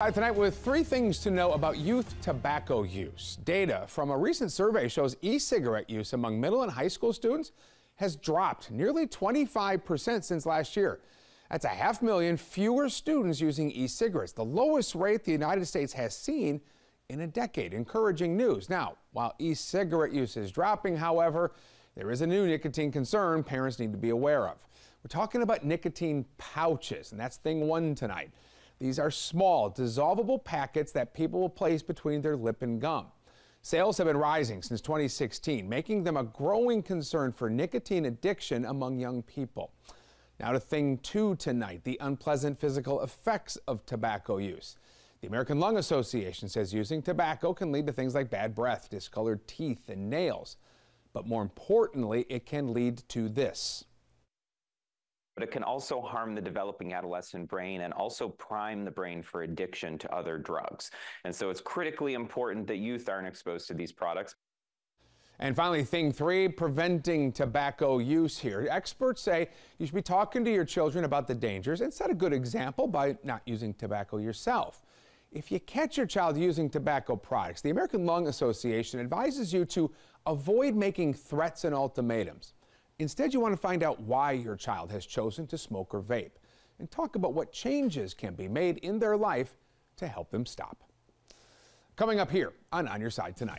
Right, tonight with three things to know about youth tobacco use. Data from a recent survey shows e-cigarette use among middle and high school students has dropped nearly 25% since last year. That's a half million fewer students using e-cigarettes, the lowest rate the United States has seen in a decade. Encouraging news. Now, while e-cigarette use is dropping, however, there is a new nicotine concern parents need to be aware of. We're talking about nicotine pouches, and that's thing one tonight. These are small, dissolvable packets that people will place between their lip and gum. Sales have been rising since 2016, making them a growing concern for nicotine addiction among young people. Now to thing two tonight the unpleasant physical effects of tobacco use. The American Lung Association says using tobacco can lead to things like bad breath, discolored teeth, and nails. But more importantly, it can lead to this but it can also harm the developing adolescent brain and also prime the brain for addiction to other drugs. And so it's critically important that youth aren't exposed to these products. And finally, thing three, preventing tobacco use here. Experts say you should be talking to your children about the dangers and set a good example by not using tobacco yourself. If you catch your child using tobacco products, the American Lung Association advises you to avoid making threats and ultimatums. Instead, you want to find out why your child has chosen to smoke or vape and talk about what changes can be made in their life to help them stop. Coming up here on On Your Side Tonight.